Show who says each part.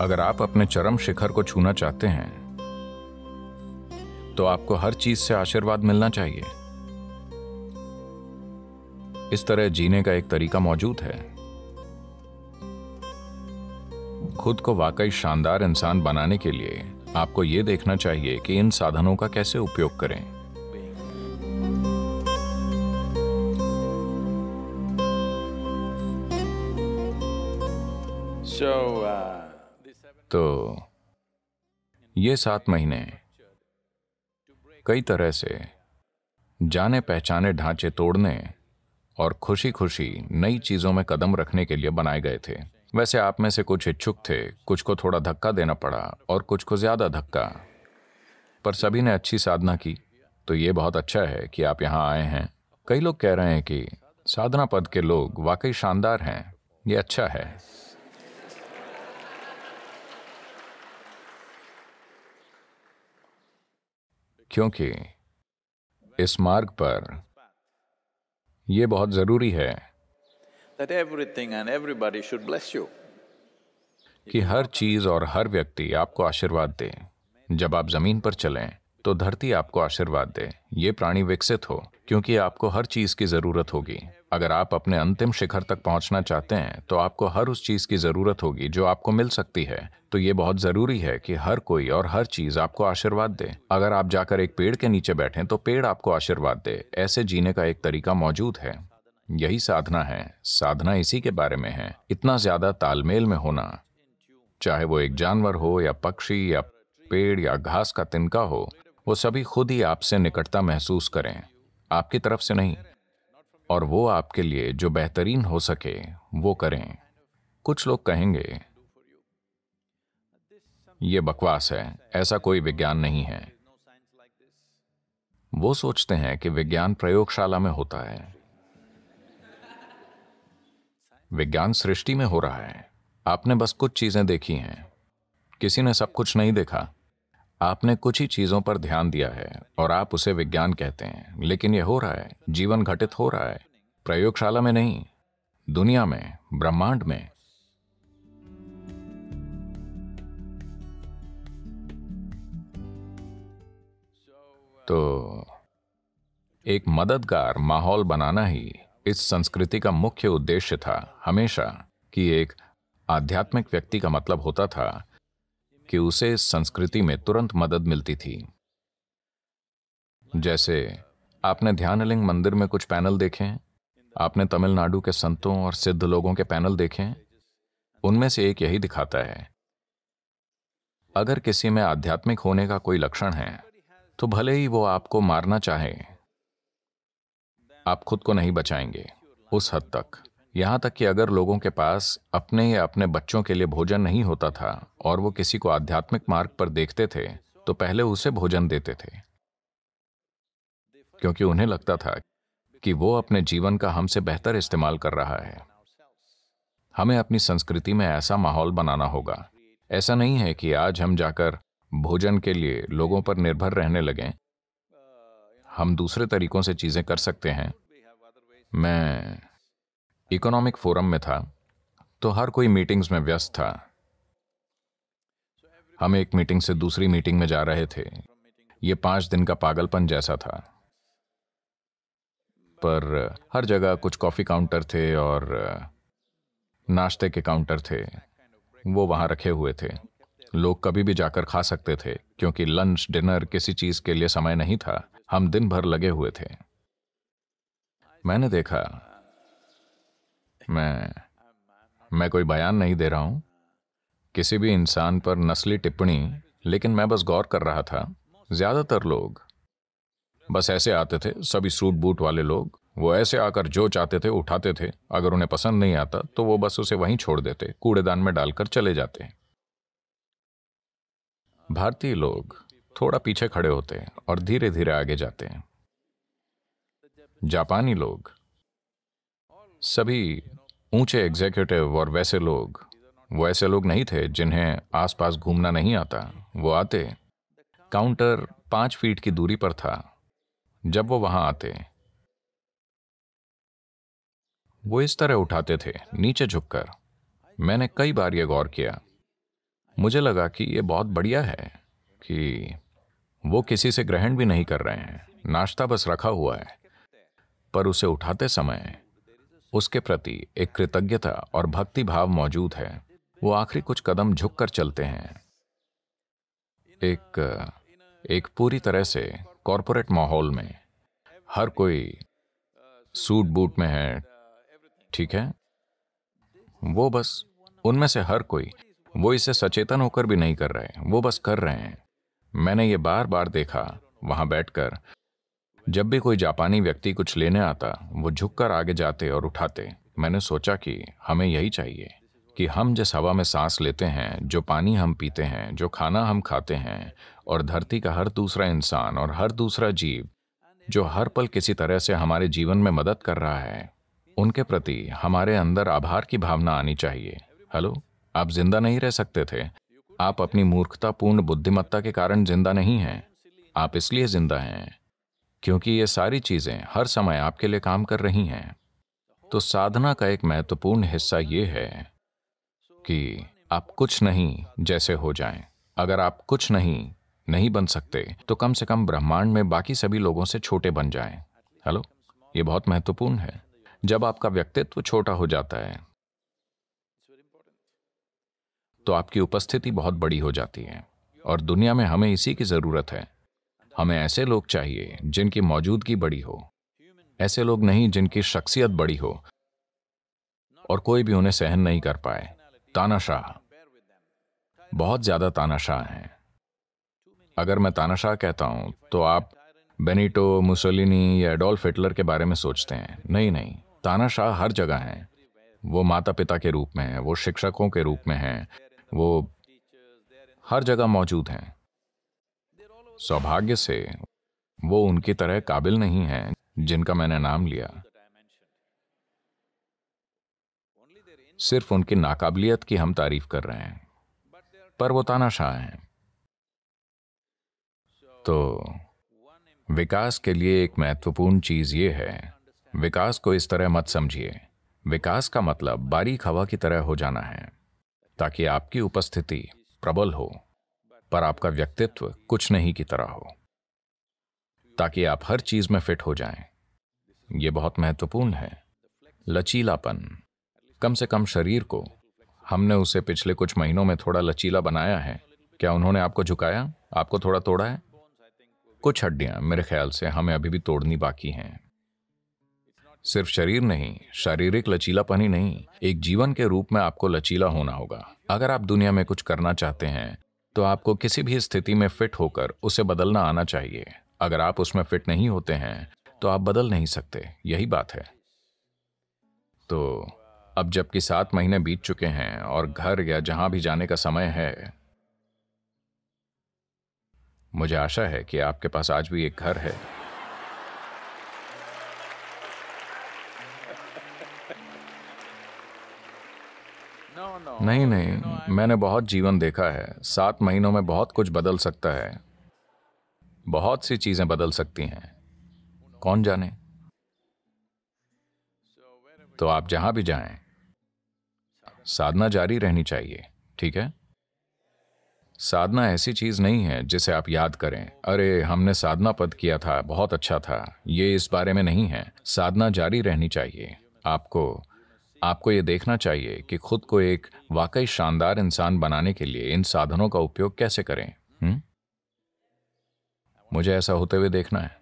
Speaker 1: अगर आप अपने चरम शिखर को छूना चाहते हैं तो आपको हर चीज से आशीर्वाद मिलना चाहिए इस तरह जीने का एक तरीका मौजूद है खुद को वाकई शानदार इंसान बनाने के लिए आपको यह देखना चाहिए कि इन साधनों का कैसे उपयोग करें So, uh... तो ये सात महीने कई तरह से जाने पहचाने ढांचे तोड़ने और खुशी खुशी नई चीजों में कदम रखने के लिए बनाए गए थे वैसे आप में से कुछ इच्छुक थे कुछ को थोड़ा धक्का देना पड़ा और कुछ को ज्यादा धक्का पर सभी ने अच्छी साधना की तो ये बहुत अच्छा है कि आप यहाँ आए हैं कई लोग कह रहे हैं कि साधना पद के लोग वाकई शानदार हैं ये अच्छा है क्योंकि इस मार्ग पर यह बहुत जरूरी है कि हर चीज और हर व्यक्ति आपको आशीर्वाद दे जब आप जमीन पर चलें तो धरती आपको आशीर्वाद दे ये प्राणी विकसित हो क्योंकि आपको हर चीज की जरूरत होगी अगर आप अपने अंतिम शिखर तक पहुंचना चाहते हैं तो आपको हर उस चीज की जरूरत होगी जो आपको मिल सकती है तो ये बहुत जरूरी है कि हर कोई और हर चीज आपको आशीर्वाद दे अगर आप जाकर एक पेड़ के नीचे बैठे तो पेड़ आपको आशीर्वाद दे ऐसे जीने का एक तरीका मौजूद है यही साधना है साधना इसी के बारे में है इतना ज्यादा तालमेल में होना चाहे वो एक जानवर हो या पक्षी या पेड़ या घास का तिनका हो वो सभी खुद ही आपसे निकटता महसूस करें आपकी तरफ से नहीं और वो आपके लिए जो बेहतरीन हो सके वो करें कुछ लोग कहेंगे ये बकवास है ऐसा कोई विज्ञान नहीं है वो सोचते हैं कि विज्ञान प्रयोगशाला में होता है विज्ञान सृष्टि में हो रहा है आपने बस कुछ चीजें देखी हैं किसी ने सब कुछ नहीं देखा आपने कुछ ही चीज़ों पर ध्यान दिया है और आप उसे विज्ञान कहते हैं लेकिन यह हो रहा है जीवन घटित हो रहा है प्रयोगशाला में नहीं दुनिया में ब्रह्मांड में तो एक मददगार माहौल बनाना ही इस संस्कृति का मुख्य उद्देश्य था हमेशा कि एक आध्यात्मिक व्यक्ति का मतलब होता था कि उसे इस संस्कृति में तुरंत मदद मिलती थी जैसे आपने ध्यानलिंग मंदिर में कुछ पैनल देखे आपने तमिलनाडु के संतों और सिद्ध लोगों के पैनल देखे उनमें से एक यही दिखाता है अगर किसी में आध्यात्मिक होने का कोई लक्षण है तो भले ही वो आपको मारना चाहे आप खुद को नहीं बचाएंगे उस हद तक यहाँ तक कि अगर लोगों के पास अपने या अपने बच्चों के लिए भोजन नहीं होता था और वो किसी को आध्यात्मिक मार्ग पर देखते थे तो पहले उसे भोजन देते थे क्योंकि उन्हें लगता था कि वो अपने जीवन का हमसे बेहतर इस्तेमाल कर रहा है हमें अपनी संस्कृति में ऐसा माहौल बनाना होगा ऐसा नहीं है कि आज हम जाकर भोजन के लिए लोगों पर निर्भर रहने लगे हम दूसरे तरीकों से चीजें कर सकते हैं मैं इकोनॉमिक फोरम में था तो हर कोई मीटिंग्स में व्यस्त था हम एक मीटिंग से दूसरी मीटिंग में जा रहे थे ये पांच दिन का पागलपन जैसा था पर हर जगह कुछ कॉफ़ी काउंटर थे और नाश्ते के काउंटर थे वो वहां रखे हुए थे लोग कभी भी जाकर खा सकते थे क्योंकि लंच डिनर किसी चीज़ के लिए समय नहीं था हम दिन भर लगे हुए थे मैंने देखा मैं मैं कोई बयान नहीं दे रहा हूं किसी भी इंसान पर नस्ली टिप्पणी लेकिन मैं बस गौर कर रहा था ज़्यादातर लोग बस ऐसे आते थे सभी सूट बूट वाले लोग वो ऐसे आकर जो चाहते थे उठाते थे अगर उन्हें पसंद नहीं आता तो वो बस उसे वहीं छोड़ देते कूड़ेदान में डालकर चले जाते भारतीय लोग थोड़ा पीछे खड़े होते हैं और धीरे धीरे आगे जाते हैं जापानी लोग सभी ऊंचे एग्जीक्यूटिव और वैसे लोग वो ऐसे लोग नहीं थे जिन्हें आसपास घूमना नहीं आता वो आते काउंटर पांच फीट की दूरी पर था जब वो वहां आते वो इस तरह उठाते थे नीचे झुककर मैंने कई बार ये गौर किया मुझे लगा कि ये बहुत बढ़िया है कि वो किसी से ग्रहण भी नहीं कर रहे हैं नाश्ता बस रखा हुआ है पर उसे उठाते समय उसके प्रति एक कृतज्ञता और भक्ति भाव मौजूद है वो आखिरी कुछ कदम झुककर चलते हैं एक एक पूरी तरह से कॉरपोरेट माहौल में हर कोई सूट बूट में है ठीक है वो बस उनमें से हर कोई वो इसे सचेतन होकर भी नहीं कर रहे वो बस कर रहे हैं मैंने ये बार बार देखा वहां बैठकर जब भी कोई जापानी व्यक्ति कुछ लेने आता वो झुककर आगे जाते और उठाते मैंने सोचा कि हमें यही चाहिए कि हम जिस हवा में सांस लेते हैं जो पानी हम पीते हैं जो खाना हम खाते हैं और धरती का हर दूसरा इंसान और हर दूसरा जीव जो हर पल किसी तरह से हमारे जीवन में मदद कर रहा है उनके प्रति हमारे अंदर आभार की भावना आनी चाहिए हेलो आप जिंदा नहीं रह सकते थे आप अपनी मूर्खतापूर्ण बुद्धिमत्ता के कारण जिंदा नहीं हैं आप इसलिए जिंदा हैं क्योंकि ये सारी चीजें हर समय आपके लिए काम कर रही हैं तो साधना का एक महत्वपूर्ण हिस्सा ये है कि आप कुछ नहीं जैसे हो जाएं। अगर आप कुछ नहीं नहीं बन सकते तो कम से कम ब्रह्मांड में बाकी सभी लोगों से छोटे बन जाएं। हेलो ये बहुत महत्वपूर्ण है जब आपका व्यक्तित्व छोटा हो जाता है तो आपकी उपस्थिति बहुत बड़ी हो जाती है और दुनिया में हमें इसी की जरूरत है हमें ऐसे लोग चाहिए जिनकी मौजूदगी बड़ी हो ऐसे लोग नहीं जिनकी शख्सियत बड़ी हो और कोई भी उन्हें सहन नहीं कर पाए तानाशाह बहुत ज्यादा तानाशाह हैं अगर मैं तानाशाह कहता हूं तो आप बेनिटो मुसोलिनी या एडोल्फ हिटलर के बारे में सोचते हैं नहीं नहीं तानाशाह हर जगह हैं वो माता पिता के रूप में हैं वो शिक्षकों के रूप में हैं वो हर जगह मौजूद हैं सौभाग्य से वो उनकी तरह काबिल नहीं हैं जिनका मैंने नाम लिया सिर्फ उनकी नाकाबिलियत की हम तारीफ कर रहे हैं पर वो तानाशाह हैं तो विकास के लिए एक महत्वपूर्ण चीज ये है विकास को इस तरह मत समझिए विकास का मतलब बारीक हवा की तरह हो जाना है ताकि आपकी उपस्थिति प्रबल हो पर आपका व्यक्तित्व कुछ नहीं की तरह हो ताकि आप हर चीज में फिट हो जाएं। ये बहुत महत्वपूर्ण है लचीलापन कम से कम शरीर को हमने उसे पिछले कुछ महीनों में थोड़ा लचीला बनाया है क्या उन्होंने आपको झुकाया आपको थोड़ा तोड़ा है कुछ हड्डियां मेरे ख्याल से हमें अभी भी तोड़नी बाकी हैं सिर्फ शरीर नहीं शारीरिक लचीलापन ही नहीं एक जीवन के रूप में आपको लचीला होना होगा अगर आप दुनिया में कुछ करना चाहते हैं तो आपको किसी भी स्थिति में फिट होकर उसे बदलना आना चाहिए अगर आप उसमें फिट नहीं होते हैं तो आप बदल नहीं सकते यही बात है तो अब जबकि सात महीने बीत चुके हैं और घर या जहां भी जाने का समय है मुझे आशा है कि आपके पास आज भी एक घर है नहीं नहीं मैंने बहुत जीवन देखा है सात महीनों में बहुत कुछ बदल सकता है बहुत सी चीजें बदल सकती हैं कौन जाने तो आप जहां भी जाएं, साधना जारी रहनी चाहिए ठीक है साधना ऐसी चीज नहीं है जिसे आप याद करें अरे हमने साधना पद किया था बहुत अच्छा था ये इस बारे में नहीं है साधना जारी रहनी चाहिए आपको आपको ये देखना चाहिए कि खुद को एक वाकई शानदार इंसान बनाने के लिए इन साधनों का उपयोग कैसे करें हुँ? हम्म? मुझे ऐसा होते हुए देखना है